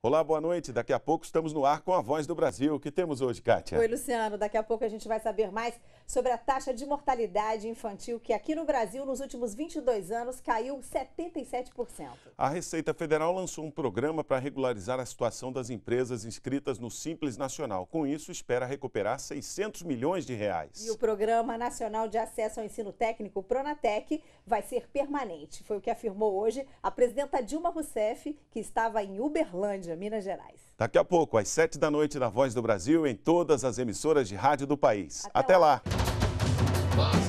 Olá, boa noite. Daqui a pouco estamos no ar com a Voz do Brasil. O que temos hoje, Kátia? Oi, Luciano. Daqui a pouco a gente vai saber mais sobre a taxa de mortalidade infantil, que aqui no Brasil, nos últimos 22 anos, caiu 77%. A Receita Federal lançou um programa para regularizar a situação das empresas inscritas no Simples Nacional. Com isso, espera recuperar 600 milhões de reais. E o Programa Nacional de Acesso ao Ensino Técnico, Pronatec, vai ser permanente. Foi o que afirmou hoje a presidenta Dilma Rousseff, que estava em Uberlândia Minas Gerais. Daqui a pouco, às sete da noite, na Voz do Brasil, em todas as emissoras de rádio do país. Até, Até lá. lá.